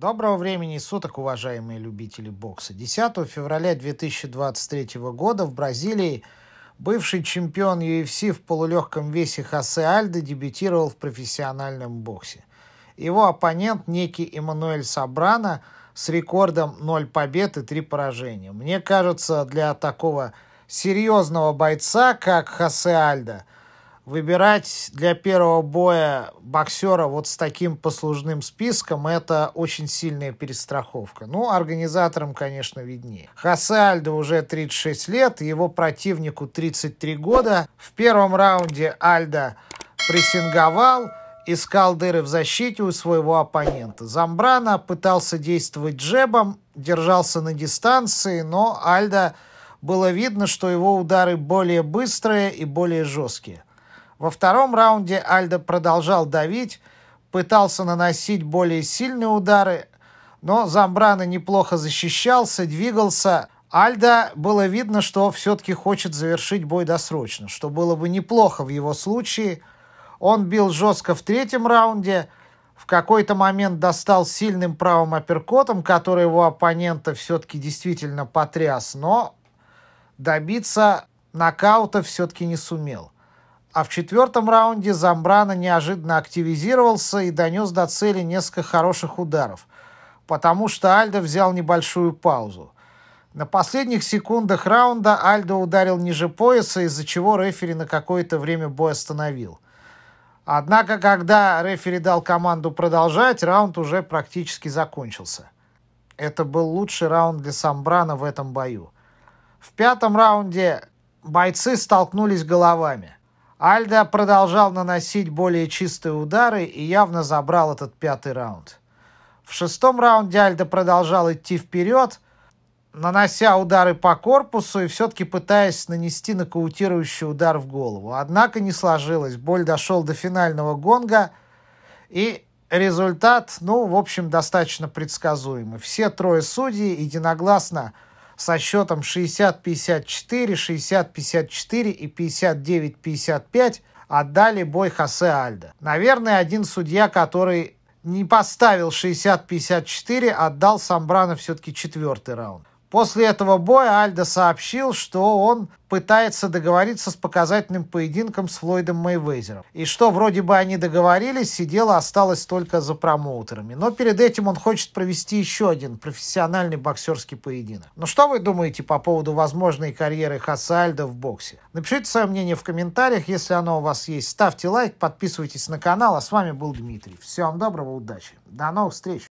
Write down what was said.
Доброго времени суток, уважаемые любители бокса. 10 февраля 2023 года в Бразилии бывший чемпион UFC в полулегком весе Хосе Альдо дебютировал в профессиональном боксе. Его оппонент, некий Эммануэль Сабрана, с рекордом 0 побед и 3 поражения. Мне кажется, для такого серьезного бойца, как Хосе Альдо – Выбирать для первого боя боксера вот с таким послужным списком – это очень сильная перестраховка. Ну, организаторам, конечно, виднее. Хосе Альдо уже 36 лет, его противнику 33 года. В первом раунде Альдо прессинговал – искал дыры в защите у своего оппонента. Замбрана пытался действовать джебом, держался на дистанции, но Альдо было видно, что его удары более быстрые и более жесткие. Во втором раунде Альдо продолжал давить, пытался наносить более сильные удары, но Замбрано неплохо защищался, двигался. Альда было видно, что все-таки хочет завершить бой досрочно, что было бы неплохо в его случае. Он бил жестко в третьем раунде, в какой-то момент достал сильным правым апперкотом, который его оппонента все-таки действительно потряс, но добиться нокаута все-таки не сумел. А в четвертом раунде Замбрана неожиданно активизировался и донес до цели несколько хороших ударов, потому что Альдо взял небольшую паузу. На последних секундах раунда Альдо ударил ниже пояса, из-за чего рефери на какое-то время бой остановил. Однако, когда рефери дал команду продолжать, раунд уже практически закончился. Это был лучший раунд для Самбрана в этом бою. В пятом раунде бойцы столкнулись головами – Альда продолжал наносить более чистые удары и явно забрал этот пятый раунд. В шестом раунде Альда продолжал идти вперед, нанося удары по корпусу и все-таки пытаясь нанести нокаутирующий удар в голову. Однако не сложилось. Боль дошел до финального гонга, и результат, ну, в общем, достаточно предсказуемый. Все трое судей единогласно – со счетом 60-54, 60-54 и 59-55 отдали а бой Хосе Альдо. Наверное, один судья, который не поставил 60-54, отдал Самбрано все-таки четвертый раунд. После этого боя Альдо сообщил, что он пытается договориться с показательным поединком с Флойдом Мейвезером. И что вроде бы они договорились, и дело осталось только за промоутерами. Но перед этим он хочет провести еще один профессиональный боксерский поединок. Ну что вы думаете по поводу возможной карьеры Хаса Альдо в боксе? Напишите свое мнение в комментариях, если оно у вас есть. Ставьте лайк, подписывайтесь на канал. А с вами был Дмитрий. Всем доброго, удачи. До новых встреч.